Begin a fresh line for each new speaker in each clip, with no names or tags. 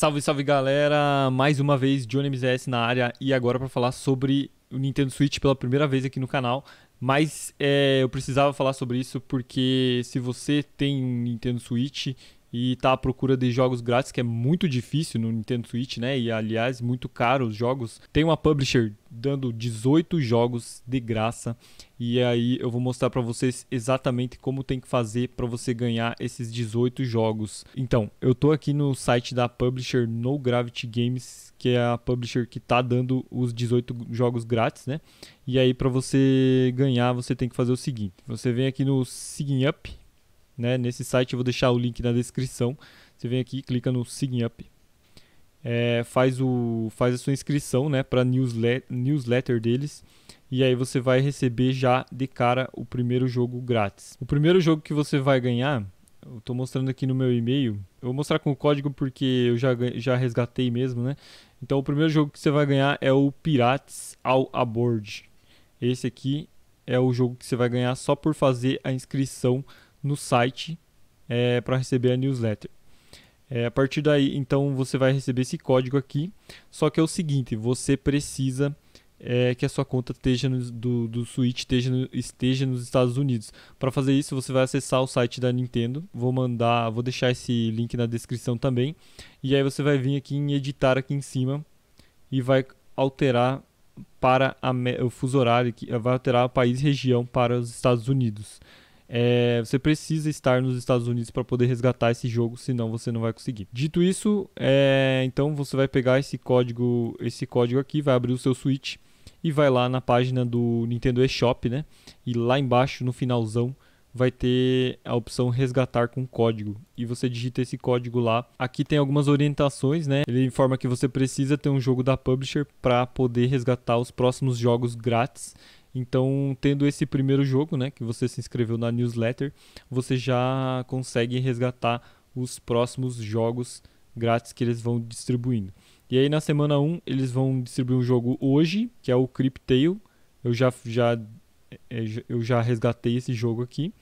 Salve, salve galera! Mais uma vez, Johnny MZS na área e agora para falar sobre o Nintendo Switch pela primeira vez aqui no canal. Mas é, eu precisava falar sobre isso porque se você tem um Nintendo Switch e tá à procura de jogos grátis, que é muito difícil no Nintendo Switch, né? E aliás, muito caro os jogos. Tem uma publisher dando 18 jogos de graça. E aí eu vou mostrar para vocês exatamente como tem que fazer para você ganhar esses 18 jogos. Então, eu tô aqui no site da publisher No Gravity Games, que é a publisher que tá dando os 18 jogos grátis, né? E aí para você ganhar, você tem que fazer o seguinte. Você vem aqui no Sign Up né, nesse site. Eu vou deixar o link na descrição. Você vem aqui, clica no Sign Up. É, faz, o, faz a sua inscrição né, para newslet newsletter deles. E aí você vai receber já de cara o primeiro jogo grátis. O primeiro jogo que você vai ganhar, eu estou mostrando aqui no meu e-mail. Eu vou mostrar com o código porque eu já, já resgatei mesmo, né? Então o primeiro jogo que você vai ganhar é o Pirates ao Aboard. Esse aqui é o jogo que você vai ganhar só por fazer a inscrição no site é, para receber a newsletter. É, a partir daí, então, você vai receber esse código aqui. Só que é o seguinte, você precisa é, que a sua conta esteja no, do, do Switch esteja, no, esteja nos Estados Unidos. Para fazer isso, você vai acessar o site da Nintendo. Vou mandar, vou deixar esse link na descrição também. E aí você vai vir aqui em editar aqui em cima e vai alterar para a, o fuso horário, vai alterar o país região para os Estados Unidos. É, você precisa estar nos Estados Unidos para poder resgatar esse jogo, senão você não vai conseguir. Dito isso, é, então você vai pegar esse código, esse código aqui, vai abrir o seu Switch e vai lá na página do Nintendo eShop, né? E lá embaixo no finalzão vai ter a opção resgatar com código e você digita esse código lá. Aqui tem algumas orientações, né? Ele informa que você precisa ter um jogo da publisher para poder resgatar os próximos jogos grátis então, tendo esse primeiro jogo, né, que você se inscreveu na newsletter, você já consegue resgatar os próximos jogos grátis que eles vão distribuindo. E aí na semana 1 eles vão distribuir um jogo hoje, que é o Crypt Eu já, eh, já, eu já resgatei esse jogo aqui.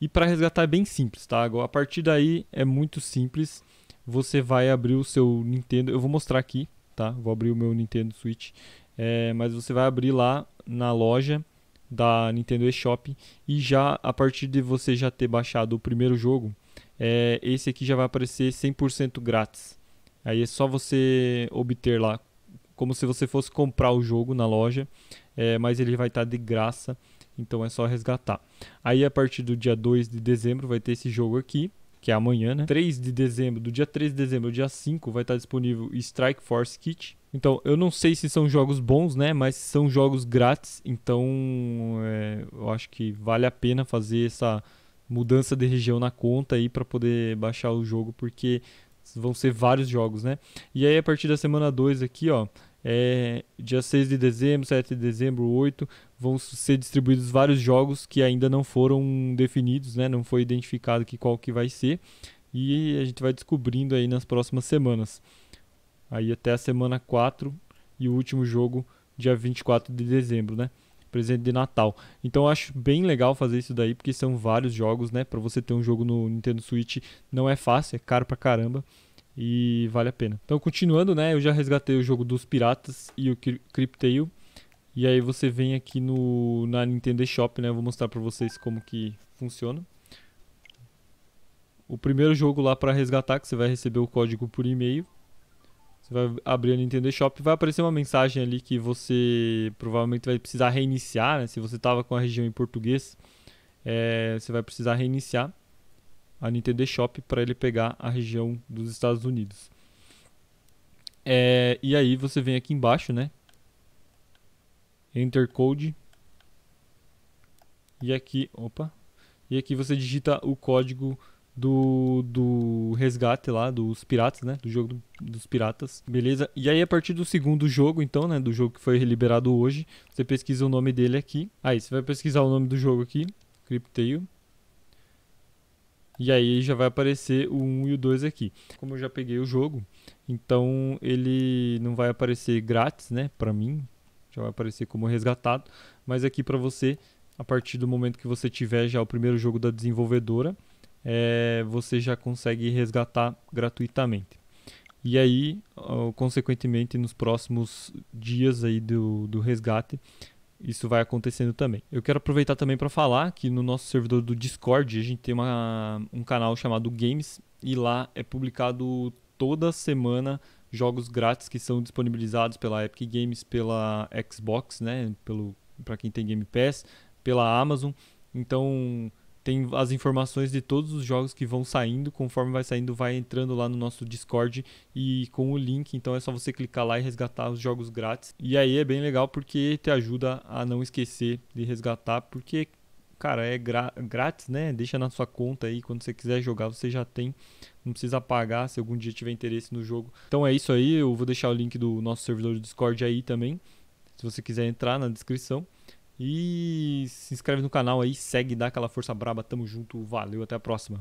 E para resgatar é bem simples, tá? A partir daí é muito simples. Você vai abrir o seu Nintendo. Eu vou mostrar aqui, tá? Vou abrir o meu Nintendo Switch. É, mas você vai abrir lá na loja da Nintendo eShop e já a partir de você já ter baixado o primeiro jogo, é, esse aqui já vai aparecer 100% grátis. Aí é só você obter lá, como se você fosse comprar o jogo na loja, é, mas ele vai estar tá de graça, então é só resgatar. Aí a partir do dia 2 de dezembro vai ter esse jogo aqui, que é amanhã, né? 3 de dezembro, do dia 3 de dezembro ao dia 5 vai estar disponível Strike Force Kit. Então, eu não sei se são jogos bons, né? Mas são jogos grátis, então é, eu acho que vale a pena fazer essa mudança de região na conta aí para poder baixar o jogo, porque vão ser vários jogos, né? E aí a partir da semana 2 aqui, ó, é, dia 6 de dezembro, 7 de dezembro, 8 vão ser distribuídos vários jogos que ainda não foram definidos, né? não foi identificado que qual que vai ser e a gente vai descobrindo aí nas próximas semanas. Aí até a semana 4 e o último jogo dia 24 de dezembro, né? Presente de Natal. Então eu acho bem legal fazer isso daí porque são vários jogos, né? Para você ter um jogo no Nintendo Switch não é fácil, é caro pra caramba e vale a pena. Então, continuando, né? Eu já resgatei o jogo dos piratas e o Cryptail. E aí você vem aqui no, na Nintendo Shop, né? Eu vou mostrar pra vocês como que funciona. O primeiro jogo lá para resgatar, que você vai receber o código por e-mail. Você vai abrir a Nintendo Shop, vai aparecer uma mensagem ali que você provavelmente vai precisar reiniciar, né? Se você tava com a região em português, é, você vai precisar reiniciar a Nintendo Shop para ele pegar a região dos Estados Unidos. É, e aí você vem aqui embaixo, né? Enter code. E aqui, opa. E aqui você digita o código do, do resgate lá, dos piratas, né? Do jogo do, dos piratas, beleza? E aí a partir do segundo jogo, então, né? Do jogo que foi liberado hoje, você pesquisa o nome dele aqui. Aí você vai pesquisar o nome do jogo aqui, Cryptail. E aí já vai aparecer o 1 e o 2 aqui. Como eu já peguei o jogo, então ele não vai aparecer grátis, né, para mim. Já vai aparecer como resgatado, mas aqui para você, a partir do momento que você tiver já o primeiro jogo da desenvolvedora, é, você já consegue resgatar gratuitamente. E aí, consequentemente, nos próximos dias aí do, do resgate, isso vai acontecendo também. Eu quero aproveitar também para falar que no nosso servidor do Discord a gente tem uma, um canal chamado Games e lá é publicado toda semana jogos grátis que são disponibilizados pela Epic Games, pela Xbox, né, pelo para quem tem Game Pass, pela Amazon. Então, tem as informações de todos os jogos que vão saindo. Conforme vai saindo, vai entrando lá no nosso Discord e com o link. Então é só você clicar lá e resgatar os jogos grátis. E aí é bem legal porque te ajuda a não esquecer de resgatar, porque, cara, é grátis, né? Deixa na sua conta aí. Quando você quiser jogar, você já tem. Não precisa pagar se algum dia tiver interesse no jogo. Então é isso aí. Eu vou deixar o link do nosso servidor do Discord aí também. Se você quiser entrar na descrição. E se inscreve no canal aí, segue, dá aquela força braba. Tamo junto, valeu, até a próxima.